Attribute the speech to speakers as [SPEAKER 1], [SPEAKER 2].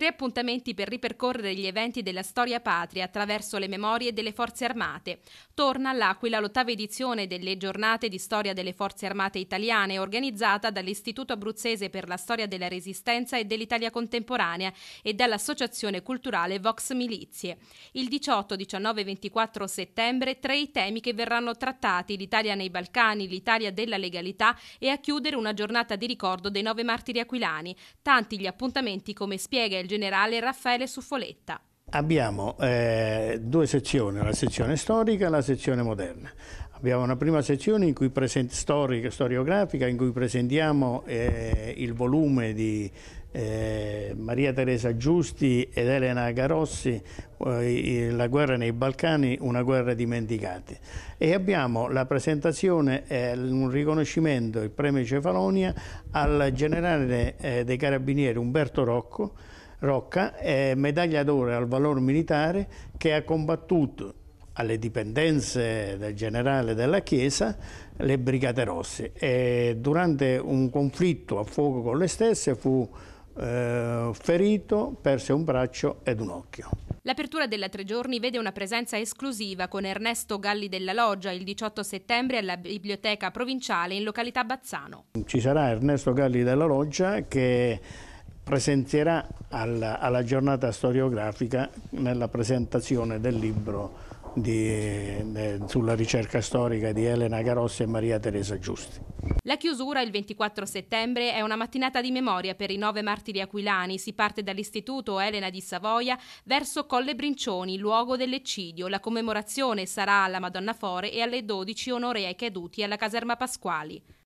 [SPEAKER 1] tre appuntamenti per ripercorrere gli eventi della storia patria attraverso le memorie delle Forze Armate. Torna all'Aquila l'ottava edizione delle giornate di storia delle Forze Armate italiane organizzata dall'Istituto Abruzzese per la Storia della Resistenza e dell'Italia Contemporanea e dall'Associazione Culturale Vox Milizie. Il 18, 19 e 24 settembre tre i temi che verranno trattati, l'Italia nei Balcani, l'Italia della legalità e a chiudere una giornata di ricordo dei nove martiri aquilani. Tanti gli appuntamenti come spiega il generale Raffaele Suffoletta.
[SPEAKER 2] Abbiamo eh, due sezioni, la sezione storica e la sezione moderna. Abbiamo una prima sezione in cui present- storica, storiografica, in cui presentiamo eh, il volume di eh, Maria Teresa Giusti ed Elena Garossi, eh, La guerra nei Balcani, una guerra dimenticata. E abbiamo la presentazione, eh, un riconoscimento, il premio Cefalonia al generale eh, dei carabinieri Umberto Rocco, Rocca è medaglia d'oro al valor militare che ha combattuto alle dipendenze del generale della Chiesa le Brigate Rosse e durante un conflitto a fuoco con le stesse fu eh, ferito, perse un braccio ed un occhio.
[SPEAKER 1] L'apertura della Tre Giorni vede una presenza esclusiva con Ernesto Galli della Loggia il 18 settembre alla Biblioteca Provinciale in località Bazzano.
[SPEAKER 2] Ci sarà Ernesto Galli della Loggia che presenzierà alla, alla giornata storiografica nella presentazione del libro di, de, sulla ricerca storica di Elena Garossi e Maria Teresa Giusti.
[SPEAKER 1] La chiusura il 24 settembre è una mattinata di memoria per i nove martiri aquilani. Si parte dall'istituto Elena di Savoia verso Colle Brincioni, luogo dell'eccidio. La commemorazione sarà alla Madonna Fore e alle 12 onore ai caduti alla caserma Pasquali.